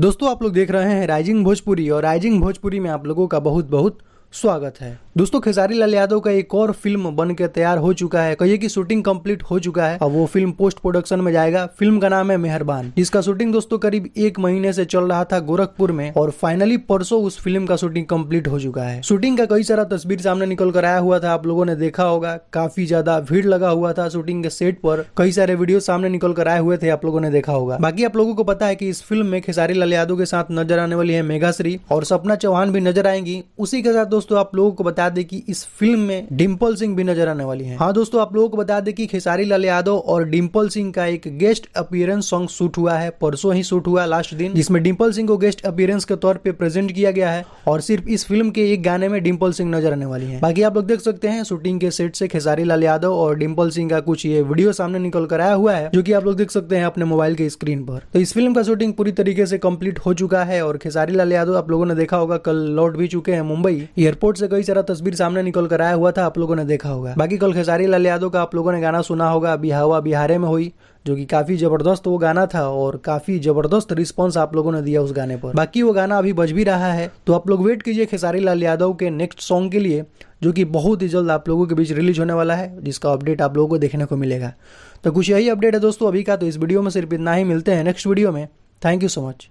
दोस्तों आप लोग देख रहे हैं राइजिंग भोजपुरी और राइजिंग भोजपुरी में आप लोगों का बहुत बहुत स्वागत है दोस्तों खेसारी लाल यादव का एक और फिल्म बन के तैयार हो चुका है कहिए कि शूटिंग कंप्लीट हो चुका है और वो फिल्म पोस्ट प्रोडक्शन में जाएगा फिल्म का नाम है मेहरबान जिसका शूटिंग दोस्तों करीब एक महीने से चल रहा था गोरखपुर में और फाइनली परसों उस फिल्म का शूटिंग कम्प्लीट हो चुका है शूटिंग का कई सारा तस्वीर सामने निकल कर आया हुआ था आप लोगों ने देखा होगा काफी ज्यादा भीड़ लगा हुआ था शूटिंग के सेट पर कई सारे वीडियो सामने निकल कर आए हुए थे आप लोगों ने देखा होगा बाकी आप लोगों को पता है की इस फिल्म में खेसारी लाल यादव के साथ नजर आने वाली है मेघाश्री और सपना चौहान भी नजर आएंगी उसी के साथ दोस्तों आप लोगों को बता दें कि इस फिल्म में डिम्पल सिंह भी नजर आने वाली है हाँ दोस्तों आप लोगों को बता दें कि खेसारी लाल यादव और डिम्पल सिंह का एक गेस्ट अपियरेंस सॉन्ग शूट हुआ है परसों ही शूट हुआ लास्ट दिन जिसमें डिम्पल सिंह को गेस्ट अपियरेंस के तौर पर प्रेजेंट किया गया है और सिर्फ इस फिल्म के एक गाने में डिम्पल सिंह नजर आने वाली है बाकी आप लोग देख सकते हैं शूटिंग के सेट से खेसारी लाल यादव और डिम्पल सिंह का कुछ ये वीडियो सामने निकल कर आया हुआ है जो की आप लोग देख सकते हैं अपने मोबाइल के स्क्रीन पर तो इस फिल्म का शूटिंग पूरी तरीके से कम्प्लीट हो चुका है और खेसारी लाल यादव आप लोगों ने देखा होगा कल लौट भी चुके हैं मुंबई ये एयरपोर्ट से कई सारा तस्वीर सामने निकल कर आया हुआ था आप लोगों ने देखा होगा बाकी कल खेसारी लाल यादव का आप लोगों ने गाना सुना होगा बिहावा बिहारे में हुई जो कि काफी जबरदस्त वो गाना था और काफी जबरदस्त रिस्पॉन्स आप लोगों ने दिया उस गाने पर बाकी वो गाना अभी बज भी रहा है तो आप लोग वेट कीजिए खेसारी लाल यादव के नेक्स्ट सॉन्ग के लिए जो कि बहुत ही जल्द आप लोगों के बीच रिलीज होने वाला है जिसका अपडेट आप लोगों को देखने को मिलेगा तो कुछ यही अपडेट है दोस्तों अभी का तो इस वीडियो में सिर्फ इतना ही मिलते हैं नेक्स्ट वीडियो में थैंक यू सो मच